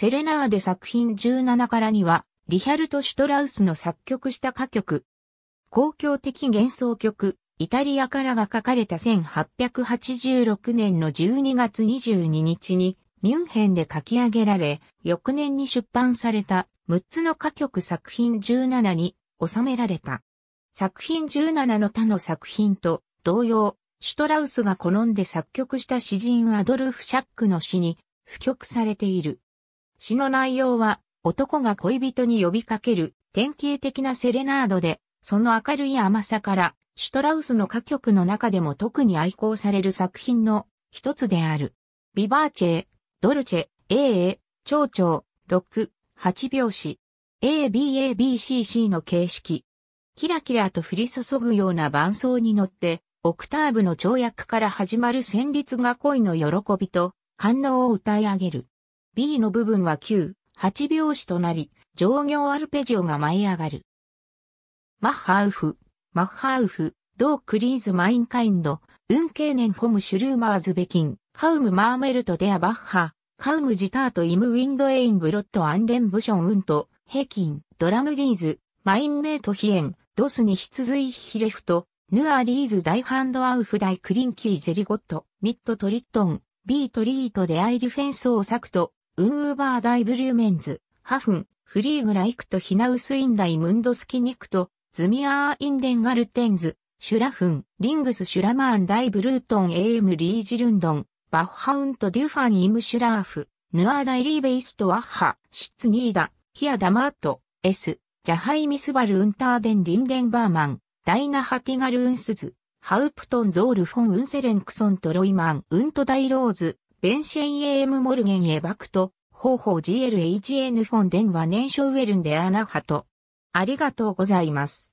セレナーデ作品17からには、リヒャルト・シュトラウスの作曲した歌曲。公共的幻想曲、イタリアからが書かれた1886年の12月22日に、ミュンヘンで書き上げられ、翌年に出版された6つの歌曲作品17に収められた。作品17の他の作品と同様、シュトラウスが好んで作曲した詩人アドルフ・シャックの詩に付曲されている。詩の内容は、男が恋人に呼びかける、典型的なセレナードで、その明るい甘さから、シュトラウスの歌曲の中でも特に愛好される作品の一つである。ビバーチェ、ドルチェ、AA、蝶々、6、8拍子。ABABCC の形式。キラキラと降り注ぐような伴奏に乗って、オクターブの跳躍から始まる旋律が恋の喜びと、感動を歌い上げる。B の部分は9、8拍子となり、上行アルペジオが舞い上がる。マッハウフ、マッハウフ、ドークリーズマインカインド、ウンケーネンホムシュルーマーズベキン、カウムマーメルトデアバッハ、カウムジタートイムウィンドエインブロットアンデンブションウント、ヘキン、ドラムリーズ、マインメイトヒエン、ドスにズイ、ヒレフト、ヌアリーズダイハンドアウフダイクリンキージェリゴット、ミットトリットン、ビートリートデアイリフェンスをサクト、ウーバーダイブリューメンズ、ハフン、フリーグライクとヒナウスインダイムンドスキニクと、ズミアーインデンガルテンズ、シュラフン、リングスシュラマーンダイブルートンエームリージルンドン、バッハウントデュファンイムシュラーフ、ヌアーダイリーベイストワッハ、シッツニーダ、ヒアダマート、エス、ジャハイミスバルウンターデンリンデンバーマン、ダイナハティガルウンスズ、ハウプトンゾールフォンウンセレンクソントロイマンウントダイローズ、ベンシェンエームモルゲンエバクト、方法 GLHN フォンデンは年少ウェルンでアナハト。ありがとうございます。